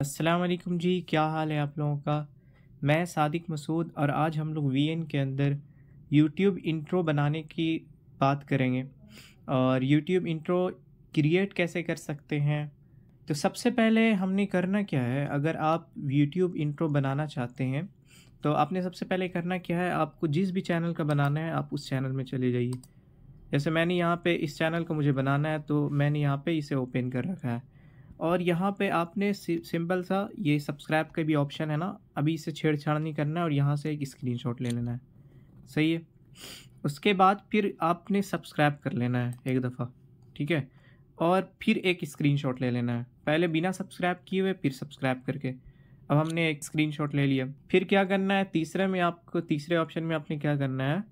असलम जी क्या हाल है आप लोगों का मैं सादिक मसूद और आज हम लोग वी के अंदर YouTube इंट्रो बनाने की बात करेंगे और YouTube इंट्रो क्रिएट कैसे कर सकते हैं तो सबसे पहले हमने करना क्या है अगर आप YouTube इंट्रो बनाना चाहते हैं तो आपने सबसे पहले करना क्या है आपको जिस भी चैनल का बनाना है आप उस चैनल में चले जाइए जैसे मैंने यहाँ पे इस चैनल का मुझे बनाना है तो मैंने यहाँ पे इसे ओपन कर रखा है और यहाँ पे आपने सिंपल सा ये सब्सक्राइब का भी ऑप्शन है ना अभी इसे छेड़छाड़ नहीं करना है और यहाँ से एक स्क्रीनशॉट ले लेना है सही है उसके बाद फिर आपने सब्सक्राइब कर लेना है एक दफ़ा ठीक है और फिर एक स्क्रीनशॉट ले लेना है पहले बिना सब्सक्राइब किए हुए फिर सब्सक्राइब करके अब हमने एक शॉट ले लिया फिर क्या करना है तीसरे में आपको तीसरे ऑप्शन में आपने क्या करना है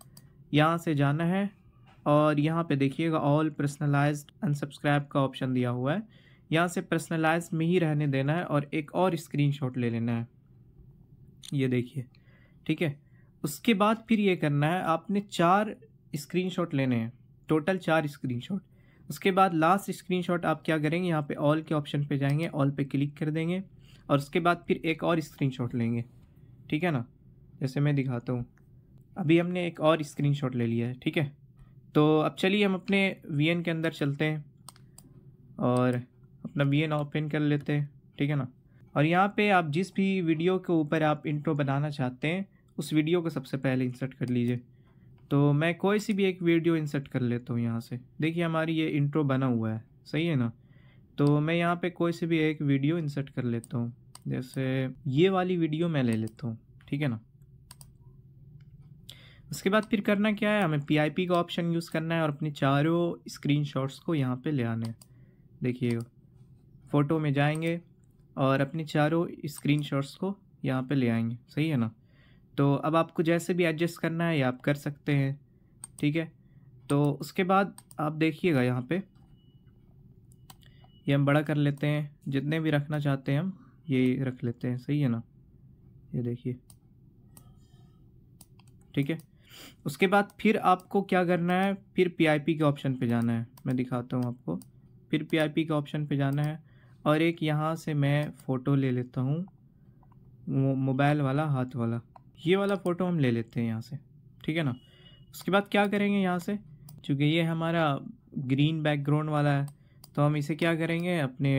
यहाँ से जाना है और यहाँ पे देखिएगा ऑल पर्सनलाइज्ड अनसब्सक्राइब का ऑप्शन दिया हुआ है यहाँ से पर्सनलाइज में ही रहने देना है और एक और स्क्रीनशॉट ले लेना है ये देखिए ठीक है उसके बाद फिर ये करना है आपने चार स्क्रीनशॉट लेने हैं टोटल चार स्क्रीनशॉट उसके बाद लास्ट स्क्रीनशॉट आप क्या करेंगे यहाँ पे ऑल के ऑप्शन पे जाएंगे ऑल पे क्लिक कर देंगे और उसके बाद फिर एक और स्क्रीनशॉट लेंगे ठीक है ना जैसे मैं दिखाता हूँ अभी हमने एक और स्क्रीनशॉट ले लिया है ठीक है तो अब चलिए हम अपने वी के अंदर चलते हैं और मतलब ये ना ओपन कर लेते हैं ठीक है ना और यहाँ पे आप जिस भी वीडियो के ऊपर आप इंट्रो बनाना चाहते हैं उस वीडियो को सबसे पहले इंसर्ट कर लीजिए तो मैं कोई सी भी एक वीडियो इंसर्ट कर लेता हूँ यहाँ से देखिए हमारी ये इंट्रो बना हुआ है सही है ना तो मैं यहाँ पे कोई सी भी एक वीडियो इंसर्ट कर लेता हूँ जैसे ये वाली वीडियो मैं ले लेता हूँ ठीक है ना उसके बाद फिर करना क्या है हमें पीआईपी का ऑप्शन यूज़ करना है और अपने चारों स्क्रीनशॉट्स को यहाँ पे ले आने देखिएगा फ़ोटो में जाएंगे और अपने चारों स्क्रीन को यहाँ पे ले आएंगे सही है ना तो अब आपको जैसे भी एडजस्ट करना है या आप कर सकते हैं ठीक है तो उसके बाद आप देखिएगा यहाँ पे ये हम बड़ा कर लेते हैं जितने भी रखना चाहते हैं हम ये रख लेते हैं सही है ना ये देखिए ठीक है उसके बाद फिर आपको क्या करना है फिर पी के ऑप्शन पर जाना है मैं दिखाता हूँ आपको फिर पी के ऑप्शन पर जाना है और एक यहाँ से मैं फ़ोटो ले लेता हूँ मोबाइल वाला हाथ वाला ये वाला फ़ोटो हम ले लेते हैं यहाँ से ठीक है ना उसके बाद क्या करेंगे यहाँ से चूँकि ये हमारा ग्रीन बैकग्राउंड वाला है तो हम इसे क्या करेंगे अपने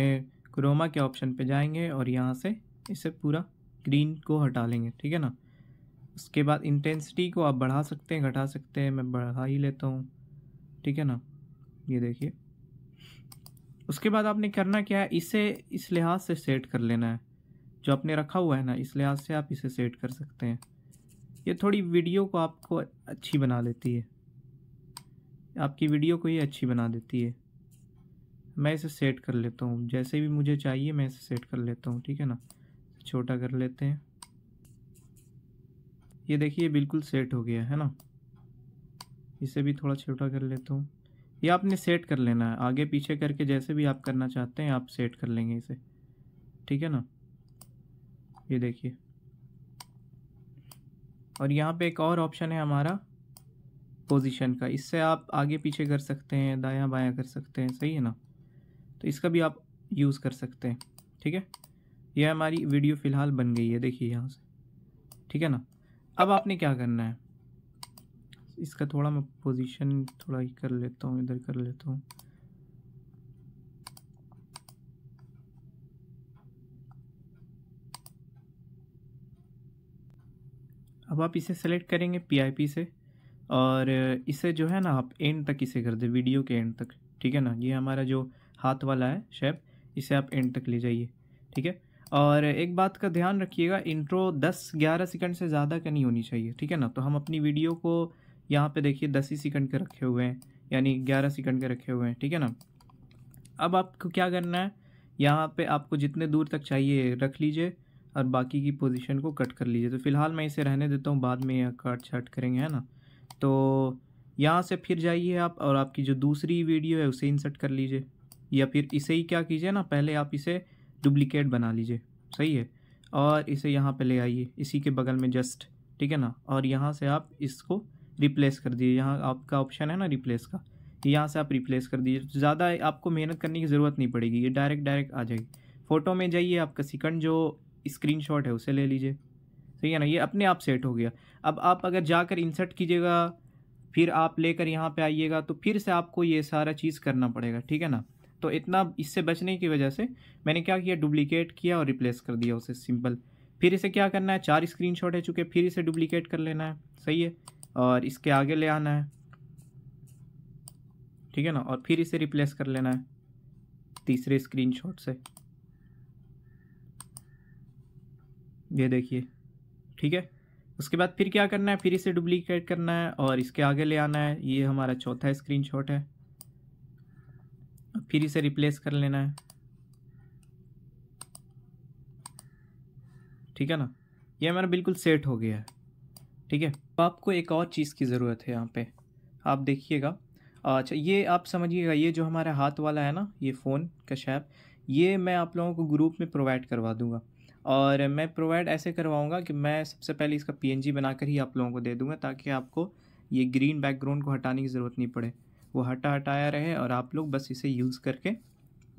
क्रोमा के ऑप्शन पे जाएंगे और यहाँ से इसे पूरा ग्रीन को हटा लेंगे ठीक है ना उसके बाद इंटेंसिटी को आप बढ़ा सकते हैं घटा सकते हैं मैं बढ़ा ही लेता हूँ ठीक है ना ये देखिए उसके बाद आपने करना क्या है इसे इस लिहाज से सेट कर लेना है जो आपने रखा हुआ है ना इस लिहाज से आप इसे सेट कर सकते हैं ये थोड़ी वीडियो को आपको अच्छी बना लेती है आपकी वीडियो को ये अच्छी बना देती है मैं इसे सेट कर लेता हूँ जैसे भी मुझे चाहिए मैं इसे सेट कर लेता हूँ ठीक है ना छोटा कर लेते हैं ये देखिए बिल्कुल सेट हो गया है ना इसे भी थोड़ा छोटा कर लेता हूँ ये आपने सेट कर लेना है आगे पीछे करके जैसे भी आप करना चाहते हैं आप सेट कर लेंगे इसे ठीक है ना ये देखिए और यहाँ पे एक और ऑप्शन है हमारा पोजीशन का इससे आप आगे पीछे कर सकते हैं दायां बायां कर सकते हैं सही है ना तो इसका भी आप यूज़ कर सकते हैं ठीक है यह हमारी वीडियो फ़िलहाल बन गई है देखिए यहाँ से ठीक है ना अब आपने क्या करना है इसका थोड़ा मैं पोजीशन थोड़ा ही कर लेता हूँ इधर कर लेता हूँ अब आप इसे सेलेक्ट करेंगे पीआईपी से और इसे जो है ना आप एंड तक इसे कर दे वीडियो के एंड तक ठीक है ना ये हमारा जो हाथ वाला है शेप इसे आप एंड तक ले जाइए ठीक है और एक बात का ध्यान रखिएगा इंट्रो 10-11 सेकंड से ज़्यादा का नहीं होनी चाहिए ठीक है ना तो हम अपनी वीडियो को यहाँ पे देखिए दस ही सेकंड के रखे हुए हैं यानी ग्यारह सेकंड के रखे हुए हैं ठीक है ना अब आपको क्या करना है यहाँ पे आपको जितने दूर तक चाहिए रख लीजिए और बाकी की पोजीशन को कट कर लीजिए तो फिलहाल मैं इसे रहने देता हूँ बाद में कट छट करेंगे है ना तो यहाँ से फिर जाइए आप और आपकी जो दूसरी वीडियो है उसे इंसर्ट कर लीजिए या फिर इसे ही क्या कीजिए ना पहले आप इसे डुप्लिकेट बना लीजिए सही है और इसे यहाँ पे ले आइए इसी के बगल में जस्ट ठीक है ना और यहाँ से आप इसको रिप्लेस कर दीजिए यहाँ आपका ऑप्शन है ना रिप्लेस का यहाँ से आप रिप्लेस कर दीजिए ज़्यादा आपको मेहनत करने की ज़रूरत नहीं पड़ेगी ये डायरेक्ट डायरेक्ट आ जाएगी फ़ोटो में जाइए आपका सिकंड जो स्क्रीन है उसे ले लीजिए सही है ना ये अपने आप सेट हो गया अब आप अगर जाकर इंसर्ट कीजिएगा फिर आप लेकर यहाँ पे आइएगा तो फिर से आपको ये सारा चीज़ करना पड़ेगा ठीक है ना तो इतना इससे बचने की वजह से मैंने क्या किया डुप्लीकेट किया और रिप्लेस कर दिया उसे सिंपल फिर इसे क्या करना है चार स्क्रीनशॉट है चुके फिर इसे डुप्लीकेट कर लेना है सही है और इसके आगे ले आना है ठीक है ना और फिर इसे रिप्लेस कर लेना है तीसरे स्क्रीनशॉट से ये देखिए ठीक है उसके बाद फिर क्या करना है फिर इसे डुप्लीकेट करना है और इसके आगे ले आना है ये हमारा चौथा स्क्रीनशॉट है फिर इसे रिप्लेस कर लेना है ठीक है ना ये हमारा बिल्कुल सेट हो गया है ठीक है तो आपको एक और चीज़ की ज़रूरत है यहाँ पे आप देखिएगा अच्छा ये आप समझिएगा ये जो हमारा हाथ वाला है ना ये फ़ोन का शैप ये मैं आप लोगों को ग्रुप में प्रोवाइड करवा दूँगा और मैं प्रोवाइड ऐसे करवाऊँगा कि मैं सबसे पहले इसका पी बनाकर ही आप लोगों को दे दूँगा ताकि आपको ये ग्रीन बैकग्राउंड को हटाने की ज़रूरत नहीं पड़े वो हटा हटाया रहे और आप लोग बस इसे यूज़ करके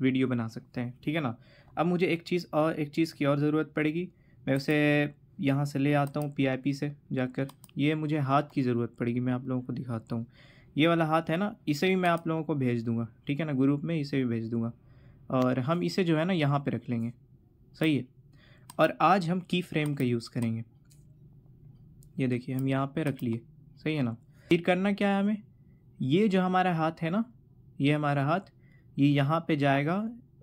वीडियो बना सकते हैं ठीक है ना अब मुझे एक चीज़ और एक चीज़ की और ज़रूरत पड़ेगी मैं उसे यहाँ से ले आता हूँ पीआईपी से जाकर ये मुझे हाथ की ज़रूरत पड़ेगी मैं आप लोगों को दिखाता हूँ ये वाला हाथ है ना इसे भी मैं आप लोगों को भेज दूँगा ठीक है ना ग्रुप में इसे भी भेज दूँगा और हम इसे जो है ना यहाँ पर रख लेंगे सही है और आज हम की फ्रेम का यूज़ करेंगे ये देखिए हम यहाँ पे रख लिए सही है ना फिर करना क्या है हमें ये जो हमारा हाथ है ना ये हमारा हाथ ये यहाँ पे जाएगा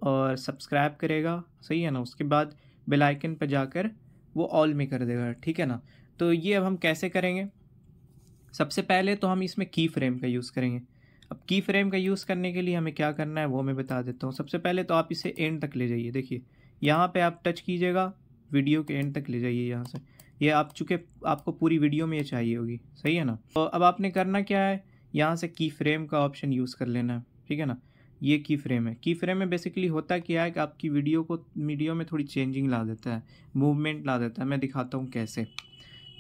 और सब्सक्राइब करेगा सही है ना उसके बाद बेल आइकन पर जाकर वो ऑल में कर देगा ठीक है ना तो ये अब हम कैसे करेंगे सबसे पहले तो हम इसमें की फ्रेम का यूज़ करेंगे अब की फ्रेम का यूज़ करने के लिए हमें क्या करना है वो मैं बता देता हूँ सबसे पहले तो आप इसे एंड तक ले जाइए देखिए यहाँ पे आप टच कीजिएगा वीडियो के एंड तक ले जाइए यहाँ से ये आप चूँकि आपको पूरी वीडियो में ये चाहिए होगी सही है ना तो अब आपने करना क्या है यहाँ से की फ्रेम का ऑप्शन यूज़ कर लेना है ठीक है ना ये की फ्रेम है की फ्रेम में बेसिकली होता क्या है कि आपकी वीडियो को वीडियो में थोड़ी चेंजिंग ला देता है मूवमेंट ला देता है मैं दिखाता हूँ कैसे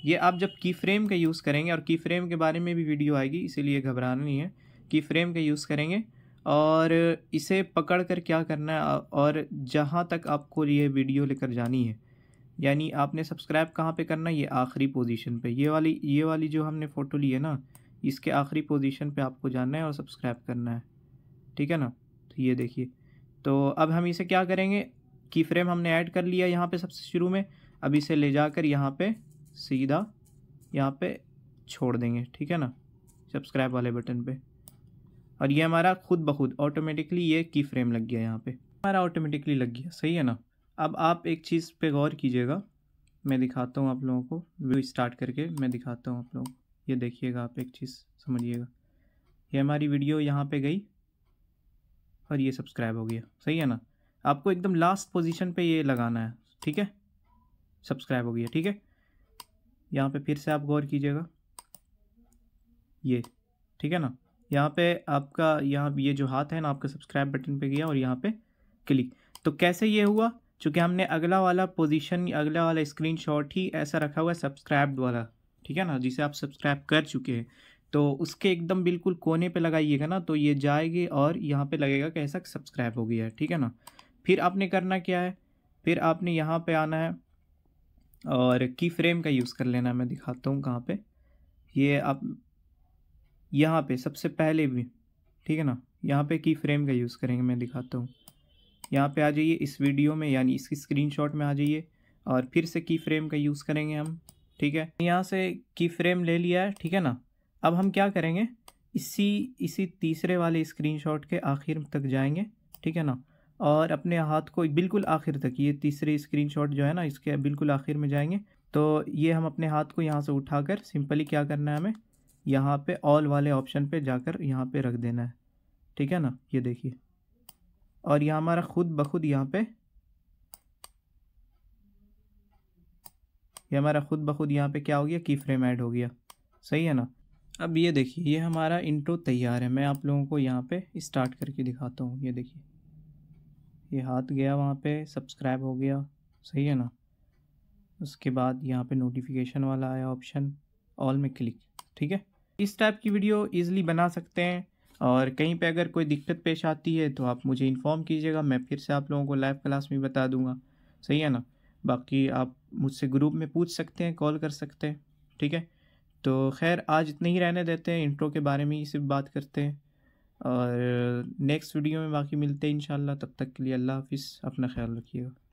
ये आप जब की फ्रेम का यूज़ करेंगे और की फ्रेम के बारे में भी वीडियो आएगी इसीलिए घबराना नहीं है की फ्रेम का यूज़ करेंगे और इसे पकड़ कर क्या करना है और जहाँ तक आपको ये वीडियो लेकर जानी है यानी आपने सब्सक्राइब कहाँ पे करना है ये आखिरी पोजीशन पे ये वाली ये वाली जो हमने फ़ोटो ली है ना इसके आखिरी पोजीशन पे आपको जाना है और सब्सक्राइब करना है ठीक है ना तो ये देखिए तो अब हम इसे क्या करेंगे की फ्रेम हमने ऐड कर लिया यहाँ पे सबसे शुरू में अब इसे ले जाकर यहाँ पे सीधा यहाँ पे छोड़ देंगे ठीक है ना सब्सक्राइब वाले बटन पे और ये हमारा खुद ब खुद ऑटोमेटिकली ये की फ्रेम लग गया यहाँ पे हमारा ऑटोमेटिकली लग गया सही है ना अब आप एक चीज़ पे गौर कीजिएगा मैं दिखाता हूँ आप लोगों को व्यू स्टार्ट करके मैं दिखाता हूँ आप लोगों को ये देखिएगा आप एक चीज़ समझिएगा ये हमारी वीडियो यहाँ पर गई और ये सब्सक्राइब हो गया सही है ना आपको एकदम लास्ट पोजीशन पे ये लगाना है ठीक है सब्सक्राइब हो गया ठीक है यहाँ पे फिर से आप गौर कीजिएगा ये ठीक है ना यहाँ पे आपका यहाँ ये जो हाथ है ना आपका सब्सक्राइब बटन पे गया और यहाँ पे क्लिक तो कैसे ये हुआ चूँकि हमने अगला वाला पोजीशन अगला वाला स्क्रीनशॉट ही ऐसा रखा हुआ है सब्सक्राइब वाला ठीक है ना जिसे आप सब्सक्राइब कर चुके हैं तो उसके एकदम बिल्कुल कोने पे लगाइएगा ना तो ये जाएगी और यहाँ पे लगेगा कि ऐसा सब्सक्राइब हो गया है ठीक है ना फिर आपने करना क्या है फिर आपने यहाँ पे आना है और की फ्रेम का यूज़ कर लेना मैं दिखाता हूँ कहाँ पे ये आप यहाँ पे सबसे पहले भी ठीक है ना यहाँ पे की फ्रेम का यूज़ करेंगे मैं दिखाता हूँ यहाँ पर आ जाइए इस वीडियो में यानी इसकी स्क्रीन में आ जाइए और फिर से की फ्रेम का यूज़ करेंगे हम ठीक है यहाँ से की फ्रेम ले लिया है ठीक है ना अब हम क्या करेंगे इसी इसी तीसरे वाले स्क्रीनशॉट के आखिर तक जाएंगे ठीक है ना और अपने हाथ को बिल्कुल आखिर तक ये तीसरे स्क्रीनशॉट जो है ना इसके बिल्कुल आखिर में जाएंगे तो ये हम अपने हाथ को यहाँ से उठाकर सिंपली क्या करना है हमें यहाँ पे ऑल वाले ऑप्शन पे जाकर यहाँ पे रख देना है ठीक है ना ये देखिए और यह हमारा खुद ब खुद यहाँ पे ये यह हमारा खुद ब खुद यहाँ पे क्या हो गया की फ्रेम ऐड हो गया सही है ना अब ये देखिए ये हमारा इंट्रो तैयार है मैं आप लोगों को यहाँ पे स्टार्ट करके दिखाता हूँ ये देखिए ये हाथ गया वहाँ पे सब्सक्राइब हो गया सही है ना उसके बाद यहाँ पे नोटिफिकेशन वाला आया ऑप्शन ऑल में क्लिक ठीक है इस टाइप की वीडियो ईजिली बना सकते हैं और कहीं पे अगर कोई दिक्कत पेश आती है तो आप मुझे इन्फॉर्म कीजिएगा मैं फिर से आप लोगों को लाइव क्लास में बता दूंगा सही है ना बाकी आप मुझसे ग्रुप में पूछ सकते हैं कॉल कर सकते हैं ठीक है तो खैर आज इतना ही रहने देते हैं इंट्रो के बारे में ही सिर्फ बात करते हैं और नेक्स्ट वीडियो में बाकी मिलते हैं इन तब तक के लिए अल्लाह हाफिज़ अपना ख्याल रखिएगा